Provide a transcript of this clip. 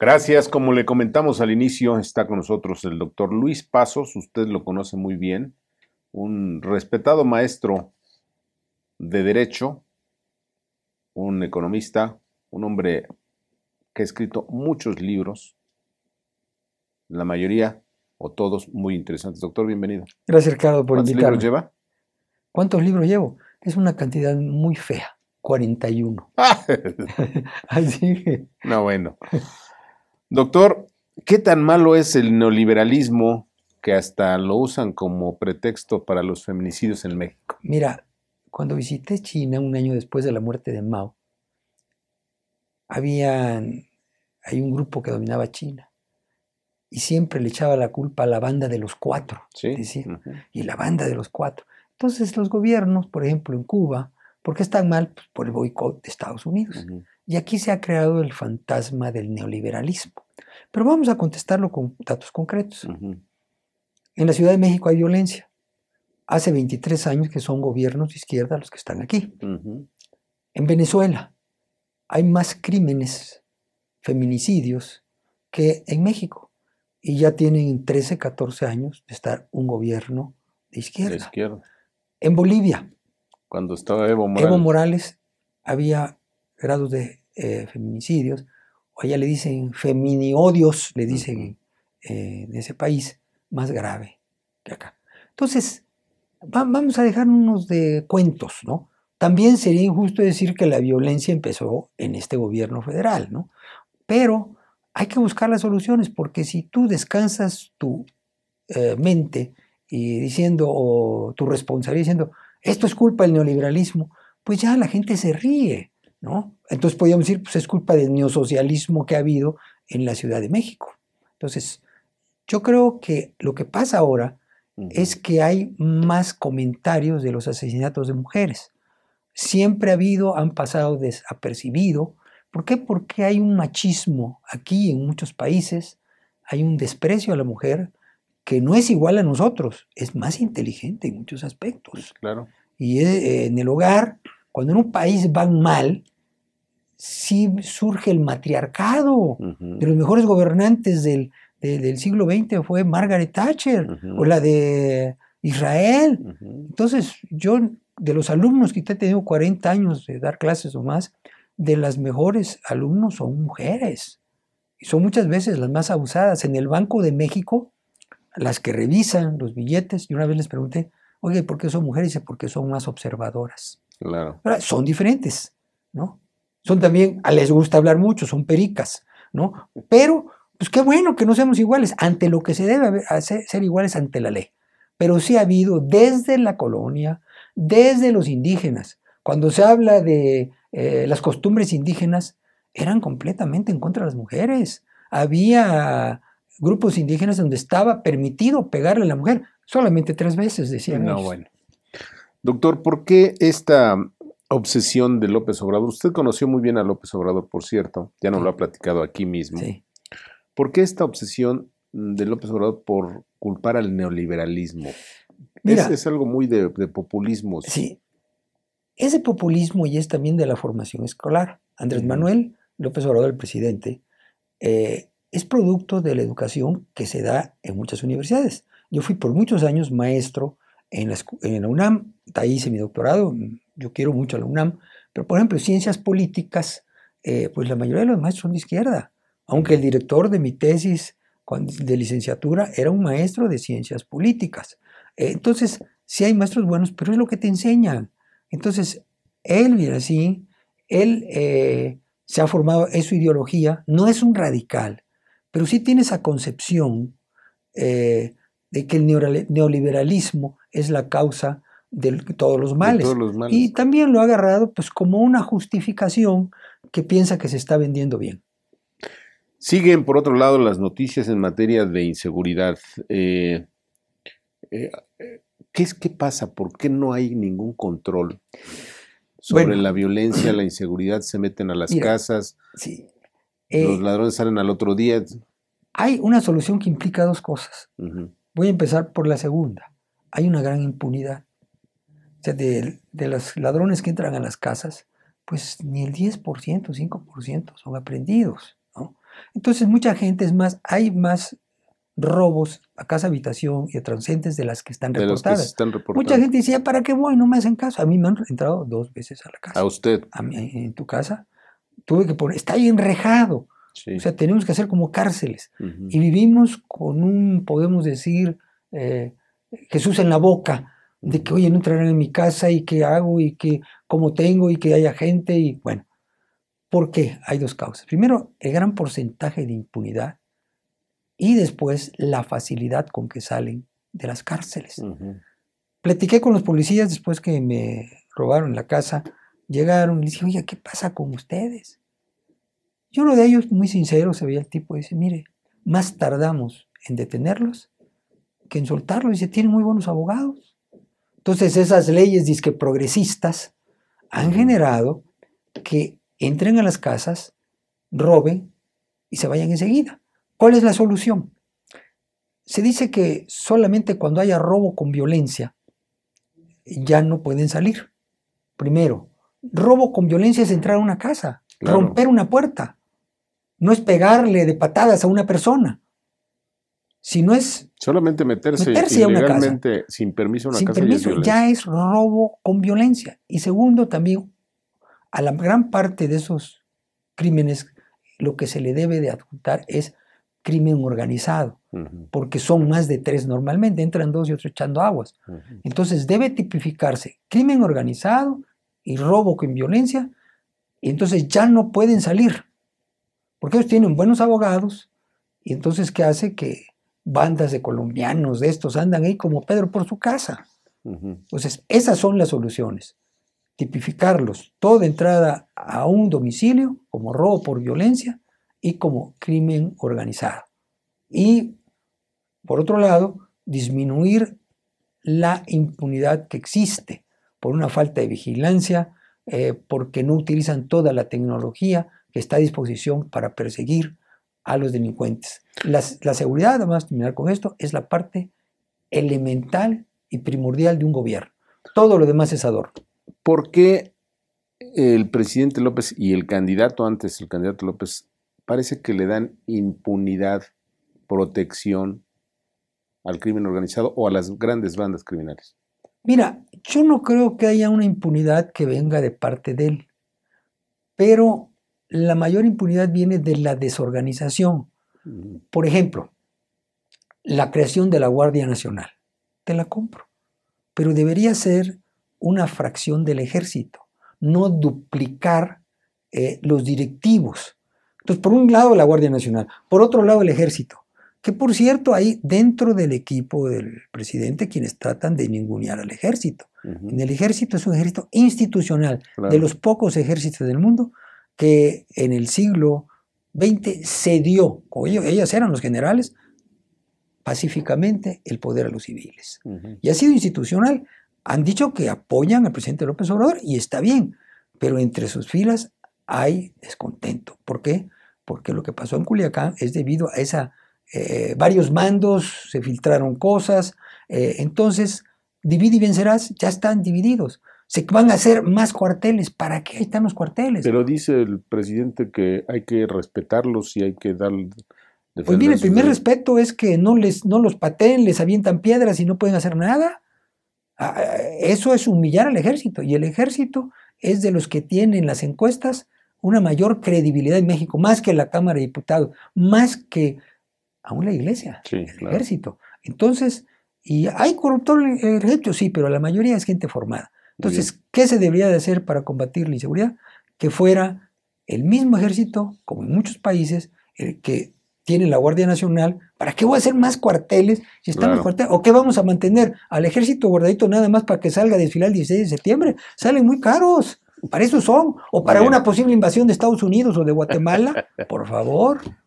Gracias. Como le comentamos al inicio, está con nosotros el doctor Luis Pasos. Usted lo conoce muy bien. Un respetado maestro de derecho, un economista, un hombre que ha escrito muchos libros, la mayoría o todos muy interesantes. Doctor, bienvenido. Gracias, Ricardo, por invitar. invitarme. ¿Cuántos libros lleva? ¿Cuántos libros llevo? Es una cantidad muy fea, 41. Ah. Así que... No, bueno. Doctor, ¿qué tan malo es el neoliberalismo que hasta lo usan como pretexto para los feminicidios en México? Mira, cuando visité China un año después de la muerte de Mao, había hay un grupo que dominaba China y siempre le echaba la culpa a la banda de los cuatro, y la banda de los cuatro. Entonces los gobiernos, por ejemplo en Cuba, ¿por qué están mal? Pues, por el boicot de Estados Unidos. Y aquí se ha creado el fantasma del neoliberalismo. Pero vamos a contestarlo con datos concretos. En la Ciudad de México hay violencia. Hace 23 años que son gobiernos de izquierda los que están aquí. En Venezuela hay más crímenes, feminicidios, que en México. Y ya tienen 13, 14 años de estar un gobierno de izquierda. De izquierda. En Bolivia. Cuando estaba Evo Morales. Evo Morales había grados de eh, feminicidios, o allá le dicen feminiodios, le dicen eh, de ese país, más grave que acá. Entonces, vamos a dejarnos de cuentos, ¿no? También sería injusto decir que la violencia empezó en este gobierno federal, ¿no? Pero hay que buscar las soluciones, porque si tú descansas tu eh, mente y diciendo, o tu responsabilidad diciendo, esto es culpa del neoliberalismo, pues ya la gente se ríe. Entonces podríamos decir, pues es culpa del neosocialismo que ha habido en la Ciudad de México. Entonces, yo creo que lo que pasa ahora es que hay más comentarios de los asesinatos de mujeres. Siempre ha habido, han pasado desapercibido. ¿Por qué? Porque hay un machismo aquí en muchos países, hay un desprecio a la mujer que no es igual a nosotros, es más inteligente en muchos aspectos. Claro. Y eh, en el hogar cuando en un país van mal, sí surge el matriarcado. De los mejores gobernantes del, siglo XX fue Margaret Thatcher o la de Israel. Entonces, yo, de los alumnos que he tenido 40 años de dar clases o más, de las mejores alumnos son mujeres. Y son muchas veces las más abusadas. En el Banco de México, las que revisan los billetes, y una vez les pregunté, oye, ¿por qué son mujeres? Y dice, porque son más observadoras. Claro. Son diferentes, ¿no? Son también, ah, les gusta hablar mucho, son pericas, ¿no? Pero, pues qué bueno que no seamos iguales ante lo que se debe hacer, ser iguales ante la ley. Pero sí ha habido desde la colonia, desde los indígenas, cuando se habla de eh, las costumbres indígenas, eran completamente en contra de las mujeres. Había grupos indígenas donde estaba permitido pegarle a la mujer solamente tres veces, decían. No, bueno. Doctor, ¿por qué esta obsesión de López Obrador? Usted conoció muy bien a López Obrador, por cierto, ya nos lo ha platicado aquí mismo. ¿Por qué esta obsesión de López Obrador por culpar al neoliberalismo? es, algo muy de, populismo. Sí. Ese populismo y es también de la formación escolar. Andrés Manuel López Obrador, el presidente, eh, es producto de la educación que se da en muchas universidades. Yo fui por muchos años maestro en en la UNAM, ahí hice mi doctorado, yo quiero mucho a la UNAM, pero por ejemplo, ciencias políticas, eh, pues la mayoría de los maestros son de izquierda, aunque el director de mi tesis de licenciatura era un maestro de ciencias políticas. entonces, sí hay maestros buenos, pero es lo que te enseñan. Entonces, él viene así, él eh, se ha formado, en su ideología, no es un radical, pero sí tiene esa concepción eh, de que el neoliberalismo es la causa de todos los males. Y también lo ha agarrado pues como una justificación que piensa que se está vendiendo bien. Siguen, por otro lado, las noticias en materia de inseguridad. Eh, eh, ¿qué, es, ¿Qué pasa? ¿Por qué no hay ningún control sobre la violencia, la inseguridad? Se meten a las casas, eh, los ladrones salen al otro día. Hay una solución que implica dos cosas. Voy a empezar por la segunda. Hay una gran impunidad de, de, los ladrones que entran a las casas, pues ni el 10%, 5% son aprendidos. ¿no? Entonces, mucha gente es más, hay más robos a casa habitación y a transeúntes de las que están reportadas. Mucha gente decía, ¿para qué voy? No me hacen caso. A mí me han entrado dos veces a la casa. ¿A usted? A mí, en tu casa. Tuve que poner, está ahí enrejado. O sea, tenemos que hacer como cárceles. Y vivimos con un, podemos decir, eh, Jesús en la boca de que, oye, no entrarán en mi casa y qué hago y que cómo tengo y que haya gente y bueno. ¿Por qué? Hay dos causas. Primero, el gran porcentaje de impunidad y después la facilidad con que salen de las cárceles. Platiqué con los policías después que me robaron la casa. Llegaron y dije, oye, ¿qué pasa con ustedes? Yo uno de ellos, muy sincero, se veía el tipo, dice, mire, más tardamos en detenerlos que en soltarlos. Dice, tienen muy buenos abogados entonces esas leyes disque progresistas han generado que entren a las casas, roben y se vayan enseguida. ¿Cuál es la solución? Se dice que solamente cuando haya robo con violencia ya no pueden salir. Primero, robo con violencia es entrar a una casa, romper una puerta, no es pegarle de patadas a una persona. Si no es. Solamente meterse, sin permiso a una ya, es robo con violencia. Y segundo, también a la gran parte de esos crímenes lo que se le debe de adjuntar es crimen organizado, porque son más de tres normalmente, entran dos y otros echando aguas. Entonces debe tipificarse crimen organizado y robo con violencia, y entonces ya no pueden salir, porque ellos tienen buenos abogados, y entonces ¿qué hace? Que bandas de colombianos, de estos, andan ahí como Pedro por su casa. Entonces, esas son las soluciones. Tipificarlos, toda entrada a un domicilio como robo por violencia y como crimen organizado. Y, por otro lado, disminuir la impunidad que existe por una falta de vigilancia, eh, porque no utilizan toda la tecnología que está a disposición para perseguir a los delincuentes. La, seguridad, además, terminar con esto, es la parte elemental y primordial de un gobierno. Todo lo demás es adorno. ¿Por qué el presidente López y el candidato antes, el candidato López, parece que le dan impunidad, protección al crimen organizado o a las grandes bandas criminales? Mira, yo no creo que haya una impunidad que venga de parte de él, pero la mayor impunidad viene de la desorganización. Por ejemplo, la creación de la Guardia Nacional. Te la compro. Pero debería ser una fracción del ejército, no duplicar eh, los directivos. Entonces, por un lado la Guardia Nacional, por otro lado el ejército, que por cierto hay dentro del equipo del presidente quienes tratan de ningunear al ejército. En el ejército es un ejército institucional, de los pocos ejércitos del mundo que en el siglo XX dio ellas eran los generales, pacíficamente el poder a los civiles. Y ha sido institucional. Han dicho que apoyan al presidente López Obrador y está bien, pero entre sus filas hay descontento. ¿Por qué? Porque lo que pasó en Culiacán es debido a esa... Eh, varios mandos, se filtraron cosas, eh, entonces divide y vencerás, ya están divididos se van a hacer más cuarteles. ¿Para qué están los cuarteles? Pero dice el presidente que hay que respetarlos y hay que dar. Pues mire, el primer respeto es que no, les, no los pateen, les avientan piedras y no pueden hacer nada. Ah, eh, eso es humillar al ejército. Y el ejército es de los que tienen las encuestas una mayor credibilidad en México, más que la Cámara de Diputados, más que aún la Iglesia, el ejército. Entonces, y hay corruptor en eh, el ejército, sí, pero la mayoría es gente formada. Entonces, ¿qué se debería de hacer para combatir la inseguridad? Que fuera el mismo ejército, como en muchos países, el que tiene la Guardia Nacional, ¿para qué voy a hacer más cuarteles si estamos cuarteles? ¿O qué vamos a mantener? ¿Al ejército guardadito nada más para que salga a desfilar el 16 de septiembre? Salen muy caros, para eso son, o para una posible invasión de Estados Unidos o de Guatemala, por favor.